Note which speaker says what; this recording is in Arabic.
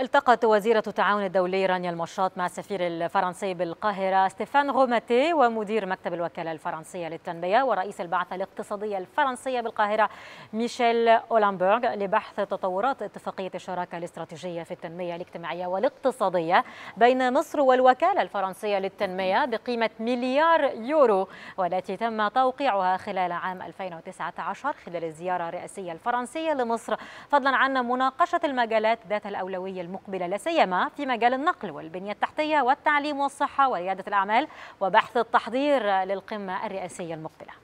Speaker 1: التقت وزيرة التعاون الدولي رانيا المشاط مع السفير الفرنسي بالقاهرة ستيفان غوماتي ومدير مكتب الوكالة الفرنسية للتنمية ورئيس البعثة الاقتصادية الفرنسية بالقاهرة ميشيل أولنبرغ لبحث تطورات اتفاقية الشراكة الاستراتيجية في التنمية الاجتماعية والاقتصادية بين مصر والوكالة الفرنسية للتنمية بقيمة مليار يورو والتي تم توقيعها خلال عام 2019 خلال الزيارة الرئاسية الفرنسية لمصر فضلا عن مناقشة المجالات ذات الأولوية المقبلة لا سيما في مجال النقل والبنية التحتية والتعليم والصحة وريادة الأعمال وبحث التحضير للقمة الرئاسية المقبلة